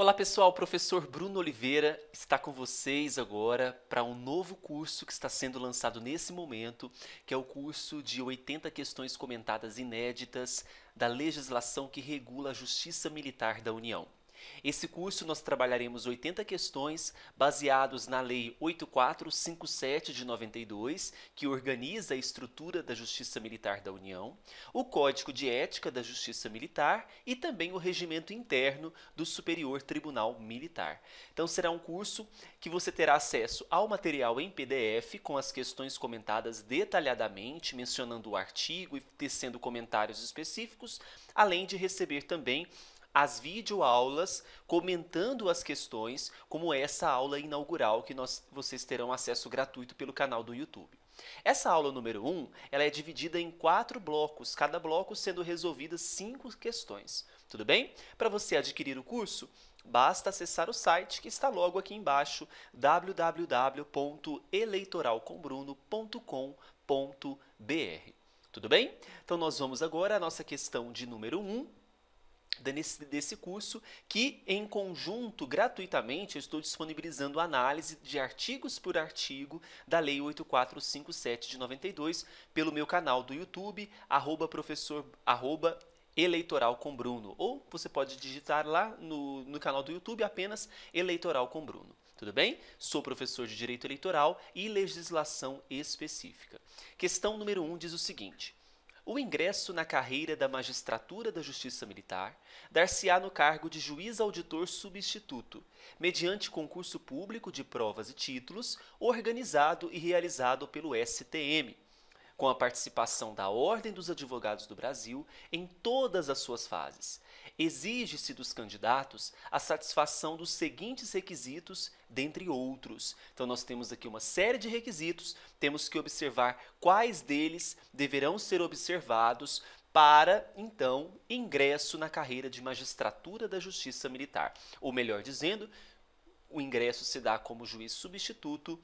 Olá pessoal, o professor Bruno Oliveira está com vocês agora para um novo curso que está sendo lançado nesse momento, que é o curso de 80 questões comentadas inéditas da legislação que regula a Justiça Militar da União. Esse curso nós trabalharemos 80 questões baseados na Lei 8457 de 92, que organiza a estrutura da Justiça Militar da União, o Código de Ética da Justiça Militar e também o regimento interno do Superior Tribunal Militar. Então será um curso que você terá acesso ao material em PDF com as questões comentadas detalhadamente, mencionando o artigo e tecendo comentários específicos, além de receber também as videoaulas, comentando as questões, como essa aula inaugural que nós, vocês terão acesso gratuito pelo canal do YouTube. Essa aula número 1 um, ela é dividida em quatro blocos, cada bloco sendo resolvidas cinco questões. Tudo bem? Para você adquirir o curso, basta acessar o site que está logo aqui embaixo, www.eleitoralcombruno.com.br. Tudo bem? Então nós vamos agora à nossa questão de número 1, um, desse, desse curso, que em conjunto, gratuitamente, eu estou disponibilizando análise de artigos por artigo da Lei 8457 de 92 pelo meu canal do YouTube, arroba professor, arroba Eleitoral com Bruno. Ou você pode digitar lá no, no canal do YouTube apenas Eleitoral com Bruno. Tudo bem? Sou professor de Direito Eleitoral e Legislação Específica. Questão número 1 um diz o seguinte: o ingresso na carreira da magistratura da Justiça Militar dar-se-á no cargo de juiz auditor substituto, mediante concurso público de provas e títulos, organizado e realizado pelo STM, com a participação da Ordem dos Advogados do Brasil em todas as suas fases, Exige-se dos candidatos a satisfação dos seguintes requisitos, dentre outros. Então, nós temos aqui uma série de requisitos, temos que observar quais deles deverão ser observados para, então, ingresso na carreira de magistratura da Justiça Militar. Ou melhor dizendo, o ingresso se dá como juiz substituto,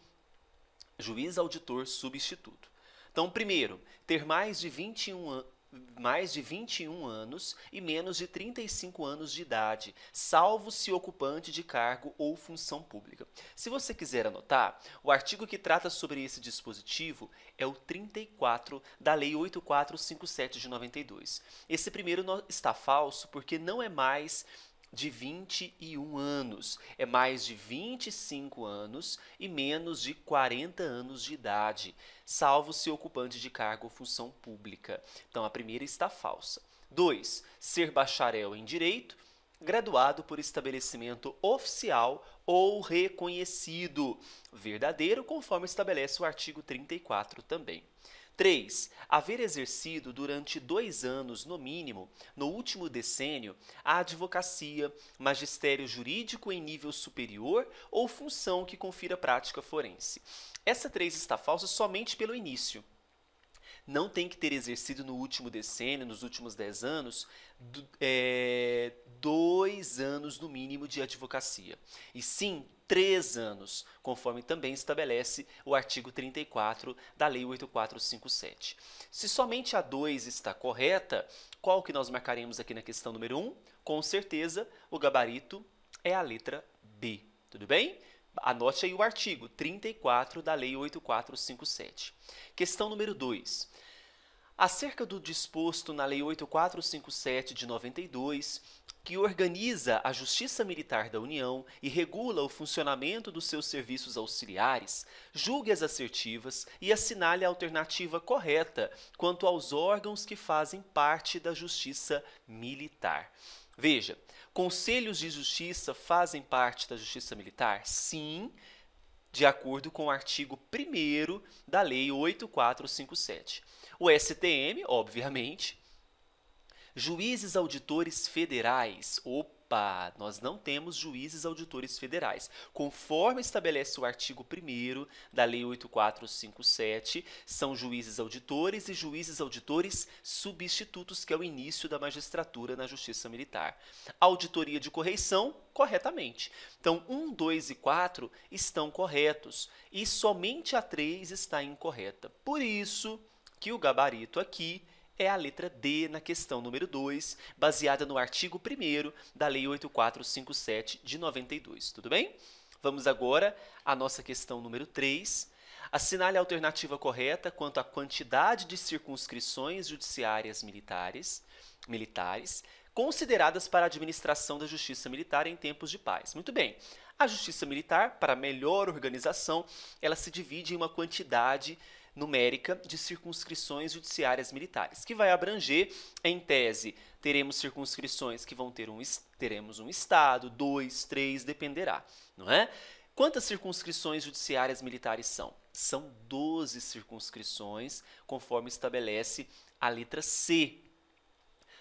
juiz auditor substituto. Então, primeiro, ter mais de 21, anos mais de 21 anos e menos de 35 anos de idade, salvo se ocupante de cargo ou função pública. Se você quiser anotar, o artigo que trata sobre esse dispositivo é o 34 da Lei 8457 de 92. Esse primeiro está falso porque não é mais de 21 anos. É mais de 25 anos e menos de 40 anos de idade, salvo se ocupante de cargo ou função pública. Então a primeira está falsa. 2. Ser bacharel em direito, graduado por estabelecimento oficial ou reconhecido. Verdadeiro, conforme estabelece o artigo 34 também. 3. Haver exercido durante dois anos, no mínimo, no último decênio, a advocacia, magistério jurídico em nível superior ou função que confira prática forense. Essa 3 está falsa somente pelo início não tem que ter exercido no último decênio, nos últimos 10 anos, do, é, dois anos no mínimo de advocacia. E sim, três anos, conforme também estabelece o artigo 34 da Lei 8457. Se somente a 2 está correta, qual que nós marcaremos aqui na questão número 1? Um? Com certeza, o gabarito é a letra B. Tudo bem? Anote aí o artigo 34 da Lei 8457. Questão número 2. Acerca do disposto na Lei 8457 de 92, que organiza a Justiça Militar da União e regula o funcionamento dos seus serviços auxiliares, julgue as assertivas e assinale a alternativa correta quanto aos órgãos que fazem parte da Justiça Militar. Veja, Conselhos de justiça fazem parte da justiça militar? Sim, de acordo com o artigo 1 da Lei 8457. O STM, obviamente, juízes auditores federais, ou Opa, nós não temos juízes auditores federais. Conforme estabelece o artigo 1 da Lei 8457, são juízes auditores e juízes auditores substitutos, que é o início da magistratura na Justiça Militar. Auditoria de correição, corretamente. Então, 1, um, 2 e 4 estão corretos e somente a 3 está incorreta. Por isso que o gabarito aqui é a letra D na questão número 2, baseada no artigo 1 da Lei 8457 de 92. Tudo bem? Vamos agora à nossa questão número 3. Assinale a alternativa correta quanto à quantidade de circunscrições judiciárias militares, militares consideradas para a administração da justiça militar em tempos de paz. Muito bem. A justiça militar, para melhor organização, ela se divide em uma quantidade de numérica de circunscrições judiciárias militares, que vai abranger, em tese, teremos circunscrições que vão ter um teremos um estado, dois, três, dependerá, não é? Quantas circunscrições judiciárias militares são? São 12 circunscrições, conforme estabelece a letra C.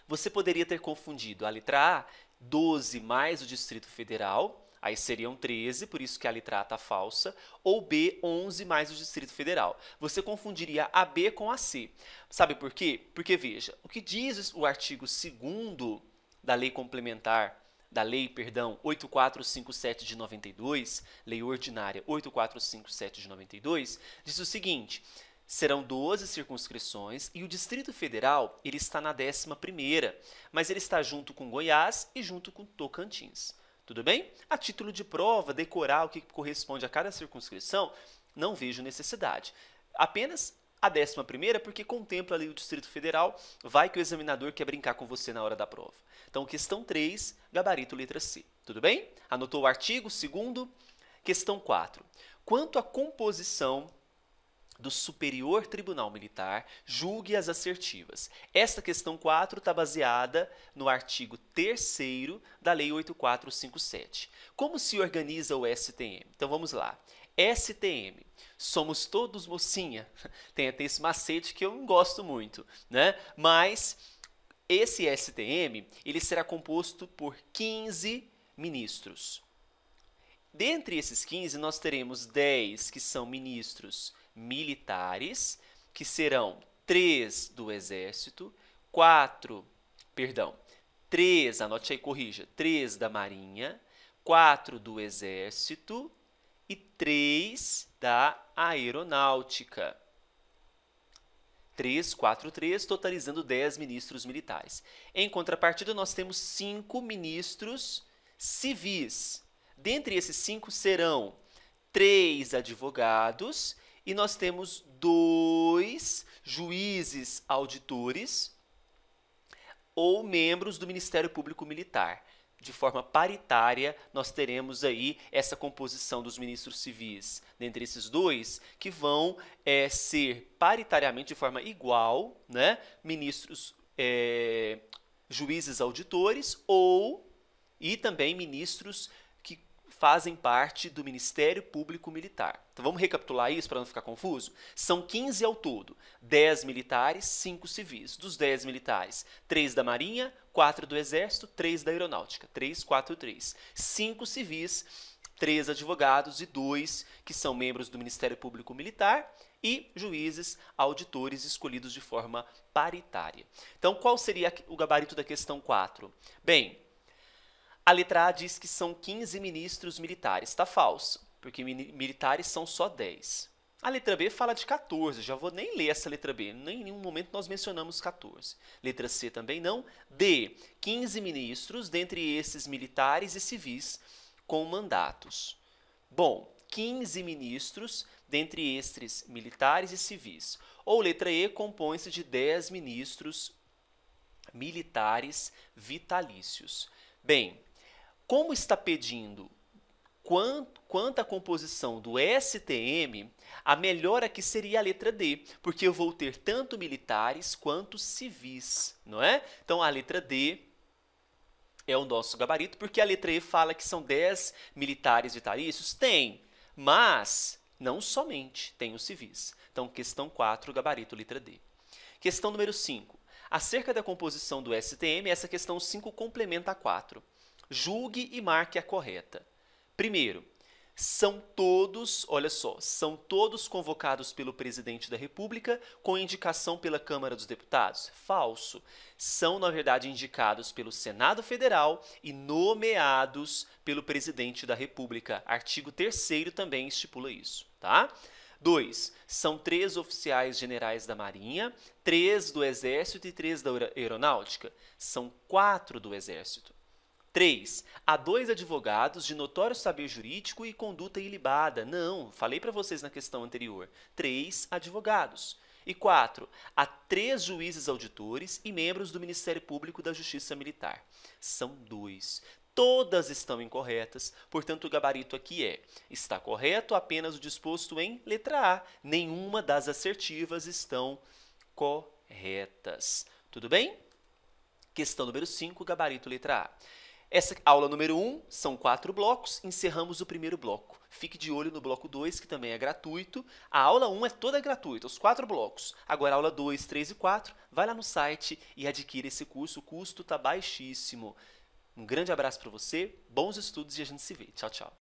Você poderia ter confundido a letra A, 12 mais o Distrito Federal, Aí seriam 13, por isso que a letra A está falsa, ou B, 11 mais o Distrito Federal. Você confundiria a B com a C. Sabe por quê? Porque, veja, o que diz o artigo 2 da Lei Complementar da Lei, perdão, 8457 de 92, Lei Ordinária 8457 de 92, diz o seguinte: serão 12 circunscrições e o Distrito Federal ele está na 11 mas ele está junto com Goiás e junto com Tocantins. Tudo bem? A título de prova, decorar o que corresponde a cada circunscrição, não vejo necessidade. Apenas a décima primeira, porque contempla ali o Distrito Federal, vai que o examinador quer brincar com você na hora da prova. Então, questão 3, gabarito letra C. Tudo bem? Anotou o artigo, segundo. Questão 4. Quanto à composição do Superior Tribunal Militar julgue as assertivas. Esta questão 4 está baseada no artigo 3 da Lei 8457. Como se organiza o STM? Então vamos lá. STM, somos todos mocinha. Tem até esse macete que eu não gosto muito, né? Mas esse STM, ele será composto por 15 ministros. Dentre esses 15, nós teremos 10 que são ministros militares, que serão três do Exército, quatro, perdão, três, anote aí, corrija, três da Marinha, quatro do Exército e três da Aeronáutica. 3, 4, 3, totalizando 10 ministros militares. Em contrapartida, nós temos cinco ministros civis. Dentre esses cinco serão três advogados e nós temos dois juízes auditores ou membros do Ministério Público Militar. De forma paritária, nós teremos aí essa composição dos ministros civis, dentre esses dois, que vão é, ser paritariamente, de forma igual, né, ministros, é, juízes auditores ou e também ministros fazem parte do Ministério Público Militar. Então vamos recapitular isso para não ficar confuso? São 15 ao todo: 10 militares, 5 civis. Dos 10 militares, 3 da Marinha, 4 do Exército, 3 da Aeronáutica. 3, 4, 3. 5 civis, 3 advogados e 2 que são membros do Ministério Público Militar e juízes, auditores escolhidos de forma paritária. Então, qual seria o gabarito da questão 4? Bem, a letra A diz que são 15 ministros militares. Está falso, porque militares são só 10. A letra B fala de 14, já vou nem ler essa letra B, nem em nenhum momento nós mencionamos 14. Letra C também não. D, 15 ministros, dentre esses militares e civis, com mandatos. Bom, 15 ministros, dentre estes militares e civis. Ou letra E, compõe-se de 10 ministros militares vitalícios. Bem, como está pedindo quanto, quanto à composição do STM, a melhor aqui é seria a letra D, porque eu vou ter tanto militares quanto civis, não é? Então, a letra D é o nosso gabarito, porque a letra E fala que são 10 militares vitalícios? Tem, mas não somente tem os civis. Então, questão 4, gabarito, letra D. Questão número 5. Acerca da composição do STM, essa questão 5 complementa a 4. Julgue e marque a correta. Primeiro, são todos, olha só, são todos convocados pelo presidente da República com indicação pela Câmara dos Deputados? Falso. São, na verdade, indicados pelo Senado Federal e nomeados pelo presidente da República. Artigo 3 também estipula isso, tá? Dois, São três oficiais generais da Marinha, três do Exército e três da Aeronáutica. São quatro do Exército. 3. há dois advogados de notório saber jurídico e conduta ilibada. Não, falei para vocês na questão anterior. três advogados. E 4. há três juízes auditores e membros do Ministério Público da Justiça Militar. São dois. Todas estão incorretas, portanto, o gabarito aqui é: está correto apenas o disposto em letra A. Nenhuma das assertivas estão corretas. Tudo bem? Questão número 5, gabarito letra A. Essa aula número 1 um, são quatro blocos, encerramos o primeiro bloco. Fique de olho no bloco 2, que também é gratuito. A aula 1 um é toda gratuita, os quatro blocos. Agora, aula 2, 3 e 4, vai lá no site e adquira esse curso. O custo está baixíssimo. Um grande abraço para você, bons estudos e a gente se vê. Tchau, tchau.